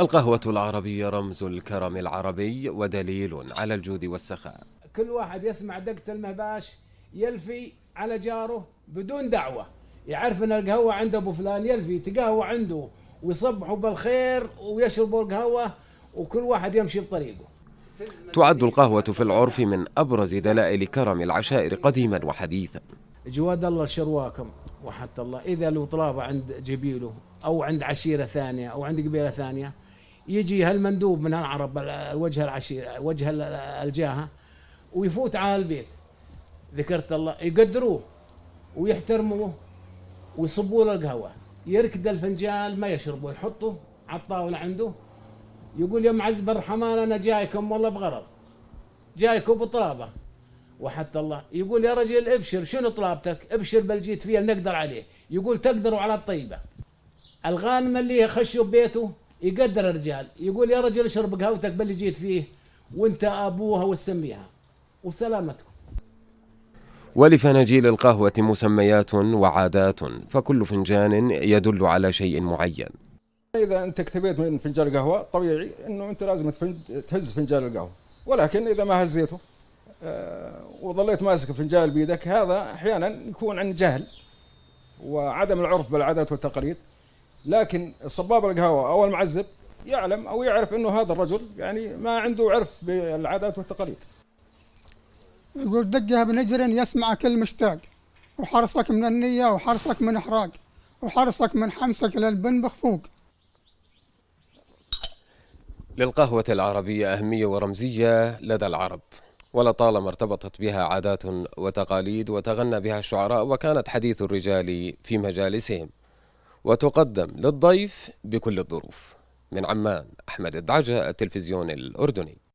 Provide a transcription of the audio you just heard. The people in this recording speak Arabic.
القهوة العربية رمز الكرم العربي ودليل على الجود والسخاء كل واحد يسمع دقة المهباش يلفي على جاره بدون دعوة يعرف ان القهوة عند ابو فلان يلفي تقهوى عنده ويصبحوا بالخير ويشربوا القهوة وكل واحد يمشي بطريقه تعد القهوة في العرف من أبرز دلائل كرم العشائر قديما وحديثا جواد الله شرواكم وحتى الله إذا لو طلابة عند جبيله أو عند عشيرة ثانية أو عند قبيلة ثانية يجي هالمندوب من العرب الوجه العشير وجه الجاهه ويفوت على البيت ذكرت الله يقدروه ويحترموه ويصبوا له القهوه يركد الفنجان ما يشربه يحطه على الطاوله عنده يقول يا معز برحمان انا جايكم والله بغرض جايكم بطلابه وحتى الله يقول يا رجل ابشر شنو طلابتك ابشر بالجيت فيها نقدر عليه يقول تقدروا على الطيبه الغانم اللي خشوا ببيته يقدر الرجال يقول يا رجل اشرب قهوتك باللي جيت فيه وانت ابوها وسميها وسلامتكم ولفناجيل القهوة مسميات وعادات فكل فنجان يدل على شيء معين إذا أنت اكتبيت من فنجان قهوة طبيعي أنه أنت لازم تهز فنجان القهوة ولكن إذا ما هزيته آه، وظليت ماسك الفنجان بيدك هذا أحيانا يكون عن جهل وعدم العرف بالعادات والتقاليد لكن صباب القهوه او المعزب يعلم او يعرف انه هذا الرجل يعني ما عنده عرف بالعادات والتقاليد. يقول دقها بنجر يسمع كل مشتاق وحرصك من النية وحرصك من إحراق وحرصك من حمسك للبنبخ فوق للقهوة العربية أهمية ورمزية لدى العرب ولطالما ارتبطت بها عادات وتقاليد وتغنى بها الشعراء وكانت حديث الرجال في مجالسهم وتقدم للضيف بكل الظروف من عمان أحمد الدعجة التلفزيون الأردني